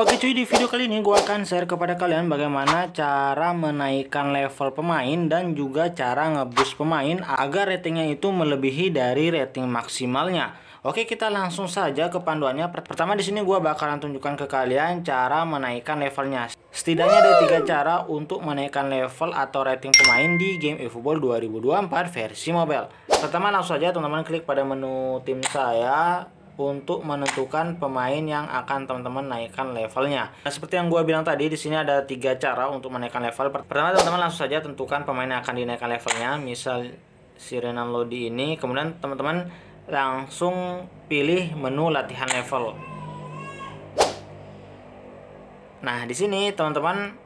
Oke cuy di video kali ini gue akan share kepada kalian bagaimana cara menaikkan level pemain dan juga cara ngebus pemain agar ratingnya itu melebihi dari rating maksimalnya. Oke kita langsung saja ke panduannya. Pertama di sini gue bakalan tunjukkan ke kalian cara menaikkan levelnya. Setidaknya ada tiga cara untuk menaikkan level atau rating pemain di game eFootball 2024 versi mobile. Pertama langsung saja teman-teman klik pada menu tim saya untuk menentukan pemain yang akan teman-teman naikkan levelnya. Nah, seperti yang gue bilang tadi, di sini ada tiga cara untuk menaikkan level. Pertama, teman-teman langsung saja tentukan pemain yang akan dinaikkan levelnya. Misal si Renan Lodi ini, kemudian teman-teman langsung pilih menu latihan level. Nah, di sini teman-teman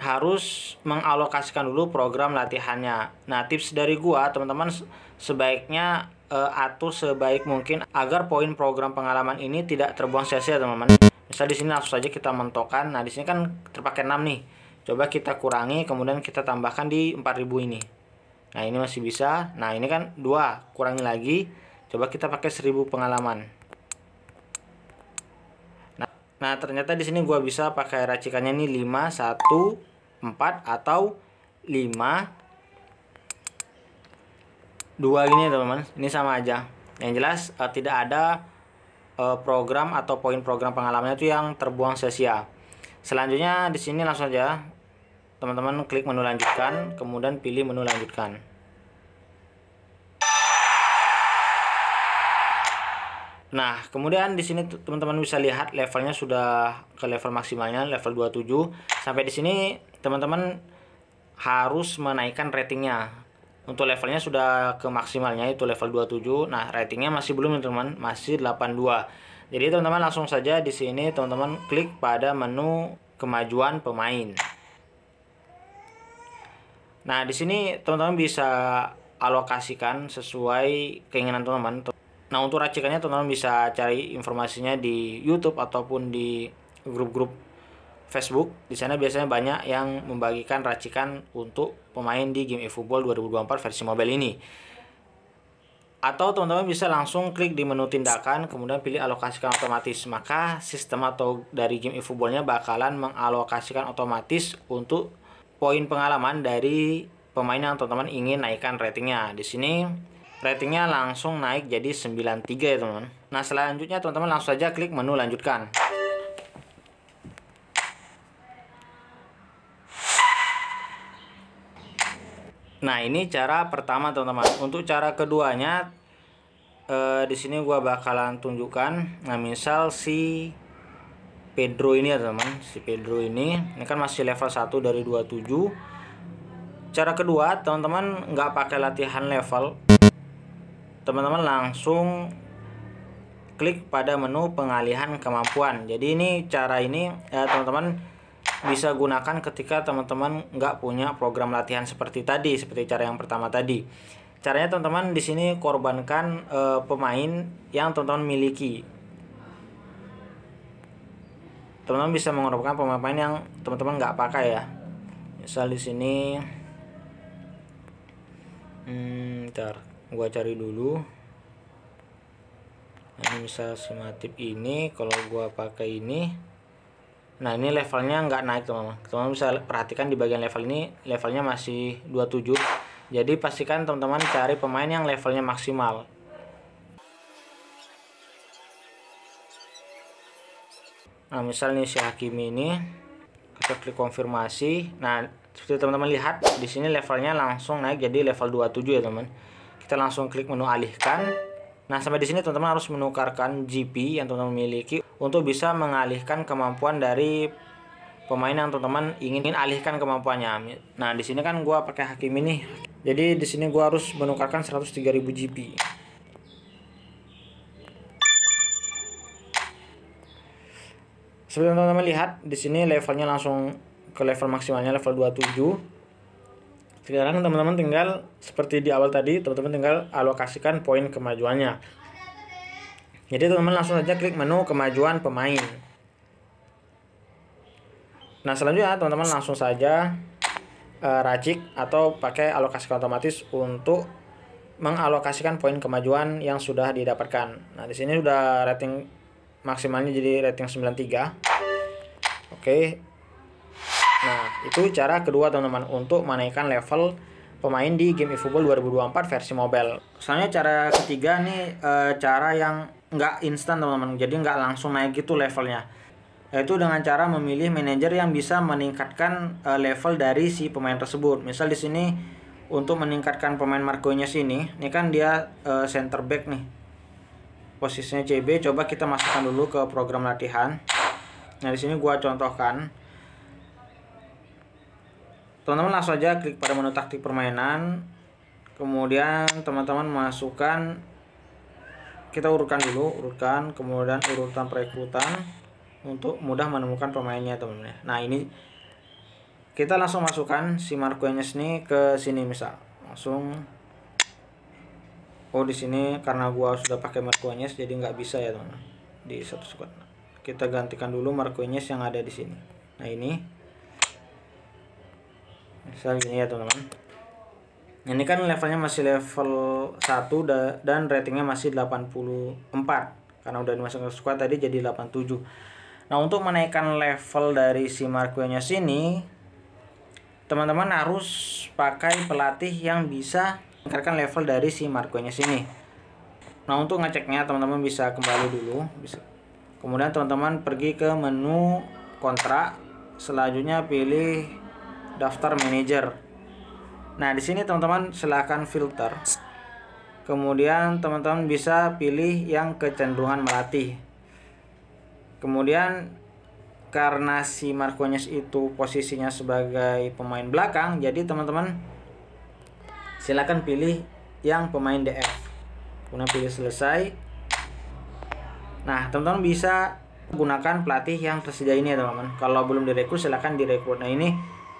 harus mengalokasikan dulu program latihannya. Nah, tips dari gua, teman-teman sebaiknya uh, eh, atur sebaik mungkin agar poin program pengalaman ini tidak terbuang sia-sia teman-teman misal di sini langsung saja kita mentokan. nah di sini kan terpakai 6 nih coba kita kurangi kemudian kita tambahkan di 4000 ini nah ini masih bisa nah ini kan dua kurangi lagi coba kita pakai 1000 pengalaman nah, nah ternyata di sini gua bisa pakai racikannya ini 5 1 4 atau 5 dua gini teman-teman ini sama aja yang jelas uh, tidak ada uh, program atau poin program pengalamannya itu yang terbuang sia-sia selanjutnya di sini langsung aja teman-teman klik menu lanjutkan kemudian pilih menu lanjutkan Nah, kemudian di sini teman-teman bisa lihat levelnya sudah ke level maksimalnya level 27. Sampai di sini teman-teman harus menaikkan ratingnya untuk levelnya sudah ke maksimalnya itu level 27 nah ratingnya masih belum ya, teman-teman masih 82 jadi teman-teman langsung saja di sini teman-teman klik pada menu kemajuan pemain nah di sini teman-teman bisa alokasikan sesuai keinginan teman-teman nah untuk racikannya teman-teman bisa cari informasinya di YouTube ataupun di grup-grup Facebook. Di sana biasanya banyak yang membagikan racikan untuk pemain di game eFootball 2024 versi mobile ini. Atau teman-teman bisa langsung klik di menu tindakan, kemudian pilih alokasikan otomatis. Maka sistem atau dari game eFootballnya bakalan mengalokasikan otomatis untuk poin pengalaman dari pemain yang teman-teman ingin naikkan ratingnya. Di sini ratingnya langsung naik jadi 93 ya teman-teman. Nah selanjutnya teman-teman langsung saja klik menu lanjutkan. Nah, ini cara pertama, teman-teman. Untuk cara keduanya eh, di sini gua bakalan tunjukkan. Nah, misal si Pedro ini ya, teman. Si Pedro ini, ini kan masih level 1 dari 27. Cara kedua, teman-teman nggak pakai latihan level. Teman-teman langsung klik pada menu pengalihan kemampuan. Jadi ini cara ini ya, teman -teman, bisa gunakan ketika teman-teman nggak punya program latihan seperti tadi, seperti cara yang pertama tadi. Caranya teman-teman di sini korbankan e, pemain yang teman-teman miliki. Teman-teman bisa mengorbankan pemain-pemain yang teman-teman nggak pakai ya. Misal di sini, hmm, ntar gua cari dulu ini misal si ini kalau gua pakai ini Nah ini levelnya nggak naik teman-teman Teman-teman bisa perhatikan di bagian level ini Levelnya masih 27 Jadi pastikan teman-teman cari pemain yang levelnya maksimal Nah misalnya si Hakimi ini Kita klik konfirmasi Nah seperti teman-teman lihat di sini levelnya langsung naik jadi level 27 ya teman Kita langsung klik menu alihkan Nah, sampai di sini teman-teman harus menukarkan GP yang teman-teman miliki untuk bisa mengalihkan kemampuan dari pemain yang teman-teman ingin alihkan kemampuannya. Nah, di sini kan gua pakai hakim ini. Jadi di sini gua harus menukarkan 103.000 GP. Seperti teman-teman lihat, di sini levelnya langsung ke level maksimalnya level 27. Sekarang teman-teman tinggal seperti di awal tadi, teman-teman tinggal alokasikan poin kemajuannya. Jadi teman-teman langsung saja klik menu kemajuan pemain. Nah selanjutnya teman-teman langsung saja uh, eh, racik atau pakai alokasi otomatis untuk mengalokasikan poin kemajuan yang sudah didapatkan. Nah di sini sudah rating maksimalnya jadi rating 93. Oke, Nah, itu cara kedua teman-teman untuk menaikkan level pemain di game eFootball 2024 versi mobile. Soalnya cara ketiga nih e, cara yang nggak instan teman-teman, jadi nggak langsung naik gitu levelnya. Yaitu dengan cara memilih manajer yang bisa meningkatkan e, level dari si pemain tersebut. Misal di sini untuk meningkatkan pemain Marco-nya sini, ini kan dia e, center back nih. Posisinya CB, coba kita masukkan dulu ke program latihan. Nah, di sini gua contohkan teman-teman langsung aja klik pada menu taktik permainan kemudian teman-teman masukkan kita urutkan dulu urutkan kemudian urutan perekrutan untuk mudah menemukan pemainnya teman-teman nah ini kita langsung masukkan si Marquinhos ini ke sini misal langsung oh di sini karena gua sudah pakai Marquinhos jadi nggak bisa ya teman-teman di satu squad kita gantikan dulu Marquinhos yang ada di sini nah ini misal gini ya teman-teman ini kan levelnya masih level 1 dan ratingnya masih 84 karena udah dimasukkan ke squad tadi jadi 87 nah untuk menaikkan level dari si Marquio sini teman-teman harus pakai pelatih yang bisa meningkatkan level dari si Marquio sini nah untuk ngeceknya teman-teman bisa kembali dulu kemudian teman-teman pergi ke menu kontrak selanjutnya pilih daftar Manager. Nah, di sini teman-teman silahkan filter. Kemudian teman-teman bisa pilih yang kecenderungan melatih. Kemudian karena si Marquinhos itu posisinya sebagai pemain belakang, jadi teman-teman silahkan pilih yang pemain DF. Kemudian pilih selesai. Nah, teman-teman bisa gunakan pelatih yang tersedia ini ya teman-teman. Kalau belum direkrut silahkan direkrut. Nah, ini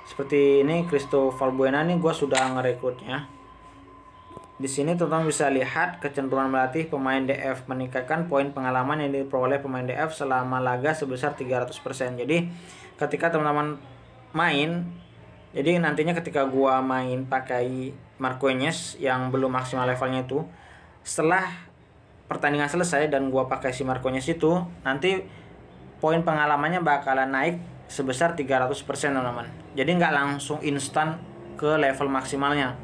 seperti ini Cristo Valbuena nih gue sudah ngerekrutnya di sini teman-teman bisa lihat kecenderungan melatih pemain DF meningkatkan poin pengalaman yang diperoleh pemain DF selama laga sebesar 300% jadi ketika teman-teman main jadi nantinya ketika gue main pakai Marquinhos yang belum maksimal levelnya itu setelah pertandingan selesai dan gue pakai si Marquinhos itu nanti poin pengalamannya bakalan naik sebesar 300% teman-teman. Jadi nggak langsung instan ke level maksimalnya.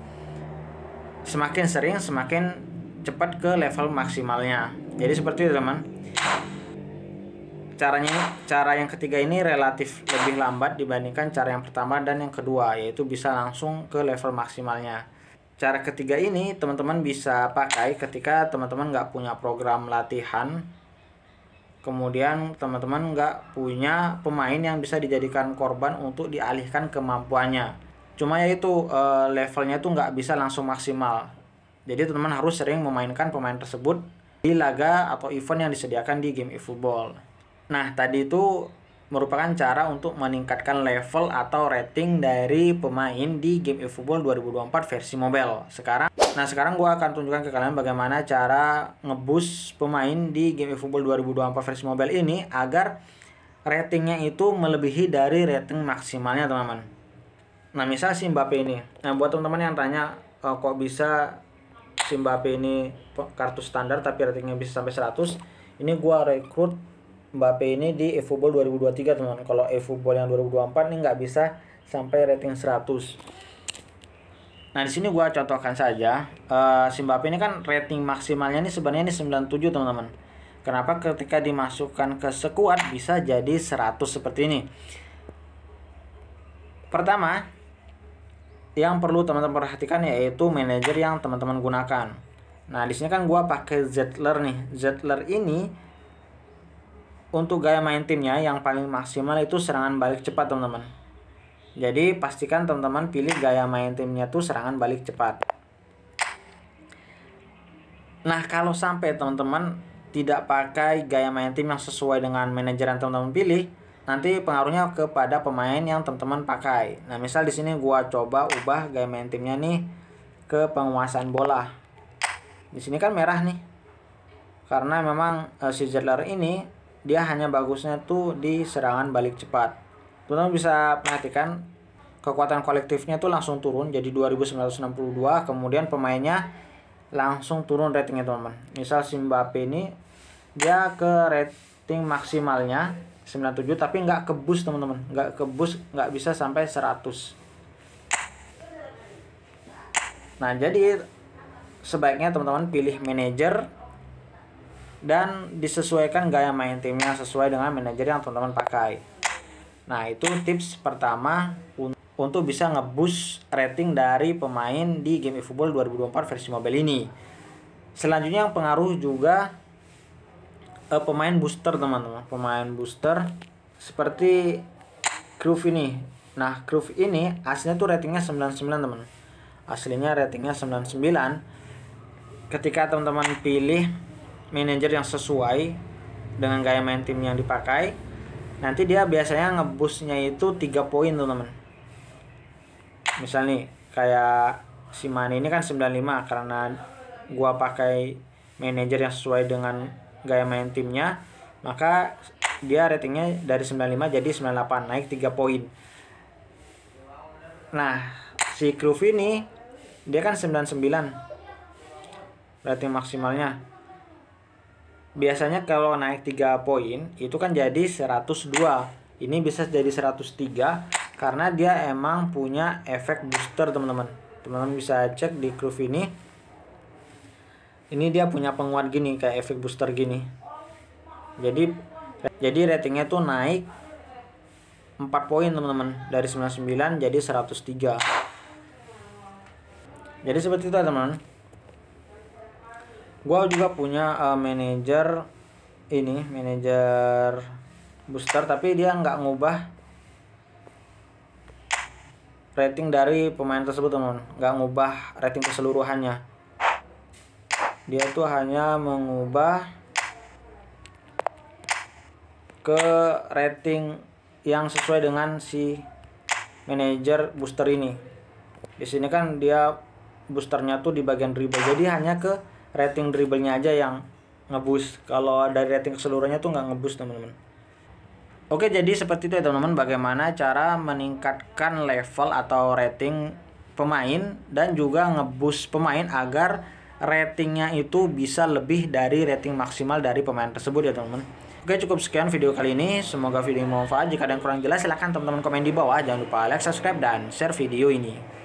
Semakin sering semakin cepat ke level maksimalnya. Jadi seperti itu teman. Caranya cara yang ketiga ini relatif lebih lambat dibandingkan cara yang pertama dan yang kedua yaitu bisa langsung ke level maksimalnya. Cara ketiga ini teman-teman bisa pakai ketika teman-teman nggak punya program latihan kemudian teman-teman nggak punya pemain yang bisa dijadikan korban untuk dialihkan kemampuannya cuma ya itu uh, levelnya tuh nggak bisa langsung maksimal jadi teman-teman harus sering memainkan pemain tersebut di laga atau event yang disediakan di game efootball. nah tadi itu merupakan cara untuk meningkatkan level atau rating dari pemain di game eFootball 2024 versi mobile. Sekarang, nah sekarang gue akan tunjukkan ke kalian bagaimana cara ngebus pemain di game eFootball 2024 versi mobile ini agar ratingnya itu melebihi dari rating maksimalnya teman-teman. Nah misal si Mbappe ini, nah buat teman-teman yang tanya e, kok bisa si Mbappe ini kartu standar tapi ratingnya bisa sampai 100, ini gue rekrut Mbappe ini di eFootball 2023 teman. Kalau eFootball yang 2024 ini nggak bisa sampai rating 100. Nah di sini gua contohkan saja. Uh, si Mbappe ini kan rating maksimalnya ini sebenarnya ini 97 teman-teman. Kenapa ketika dimasukkan ke sekuat bisa jadi 100 seperti ini? Pertama, yang perlu teman-teman perhatikan yaitu manajer yang teman-teman gunakan. Nah, di sini kan gue pakai Zettler nih. Zettler ini untuk gaya main timnya yang paling maksimal itu serangan balik cepat teman-teman. Jadi pastikan teman-teman pilih gaya main timnya tuh serangan balik cepat. Nah kalau sampai teman-teman tidak pakai gaya main tim yang sesuai dengan manajeran teman-teman pilih, nanti pengaruhnya kepada pemain yang teman-teman pakai. Nah misal di sini gua coba ubah gaya main timnya nih ke penguasaan bola. Di sini kan merah nih, karena memang uh, si Zedler ini dia hanya bagusnya tuh di serangan balik cepat. Teman-teman bisa perhatikan kekuatan kolektifnya tuh langsung turun jadi 2962 kemudian pemainnya langsung turun ratingnya teman-teman. Misal si Mbappe ini dia ke rating maksimalnya 97 tapi nggak ke kebus teman-teman, nggak ke kebus nggak bisa sampai 100. Nah, jadi sebaiknya teman-teman pilih manajer dan disesuaikan gaya main timnya sesuai dengan manajer yang teman-teman pakai. Nah, itu tips pertama untuk bisa ngebus rating dari pemain di game eFootball 2024 versi mobile ini. Selanjutnya yang pengaruh juga uh, pemain booster teman-teman, pemain booster seperti Groove ini. Nah, Groove ini aslinya tuh ratingnya 99 teman. Aslinya ratingnya 99. Ketika teman-teman pilih manajer yang sesuai dengan gaya main tim yang dipakai nanti dia biasanya ngebusnya itu tiga poin tuh temen. misalnya nih kayak si Mane ini kan 95 karena gua pakai manajer yang sesuai dengan gaya main timnya maka dia ratingnya dari 95 jadi 98 naik 3 poin nah si Kruf ini dia kan 99 rating maksimalnya biasanya kalau naik 3 poin itu kan jadi 102 ini bisa jadi 103 karena dia emang punya efek booster teman-teman teman-teman bisa cek di groove ini ini dia punya penguat gini kayak efek booster gini jadi jadi ratingnya tuh naik 4 poin teman-teman dari 99 jadi 103 jadi seperti itu teman-teman gue juga punya uh, manajer ini manajer booster tapi dia nggak ngubah rating dari pemain tersebut teman nggak ngubah rating keseluruhannya dia itu hanya mengubah ke rating yang sesuai dengan si manajer booster ini di sini kan dia boosternya tuh di bagian dribble jadi hanya ke rating dribblenya aja yang ngebus kalau dari rating keseluruhannya tuh nggak ngebus teman-teman oke jadi seperti itu ya teman-teman bagaimana cara meningkatkan level atau rating pemain dan juga ngebus pemain agar ratingnya itu bisa lebih dari rating maksimal dari pemain tersebut ya teman-teman oke cukup sekian video kali ini semoga video ini bermanfaat jika ada yang kurang jelas silahkan teman-teman komen di bawah jangan lupa like subscribe dan share video ini